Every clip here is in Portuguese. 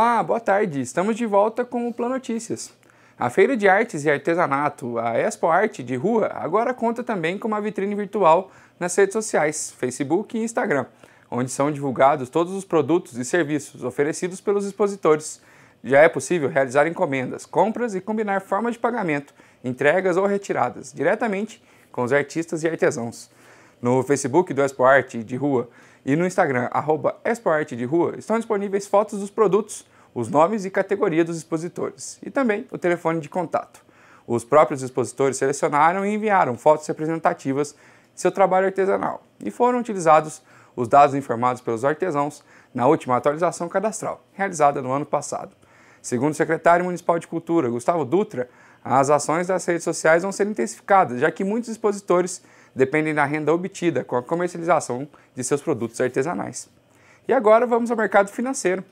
Olá, boa tarde. Estamos de volta com o Plano Notícias. A Feira de Artes e Artesanato, a Expo Arte de Rua, agora conta também com uma vitrine virtual nas redes sociais, Facebook e Instagram, onde são divulgados todos os produtos e serviços oferecidos pelos expositores. Já é possível realizar encomendas, compras e combinar formas de pagamento, entregas ou retiradas diretamente com os artistas e artesãos. No Facebook do Expo Arte de Rua e no Instagram, arroba Arte de Rua, estão disponíveis fotos dos produtos os nomes e categoria dos expositores e também o telefone de contato. Os próprios expositores selecionaram e enviaram fotos representativas de seu trabalho artesanal e foram utilizados os dados informados pelos artesãos na última atualização cadastral, realizada no ano passado. Segundo o secretário municipal de Cultura, Gustavo Dutra, as ações das redes sociais vão ser intensificadas, já que muitos expositores dependem da renda obtida com a comercialização de seus produtos artesanais. E agora vamos ao mercado financeiro.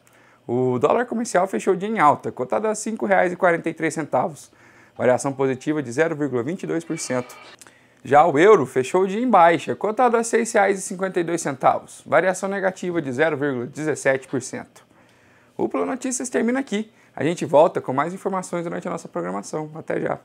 O dólar comercial fechou o dia em alta, cotado a R$ 5,43, variação positiva de 0,22%. Já o euro fechou o dia em baixa, cotado a R$ 6,52, variação negativa de 0,17%. O Plano Notícias termina aqui. A gente volta com mais informações durante a nossa programação. Até já!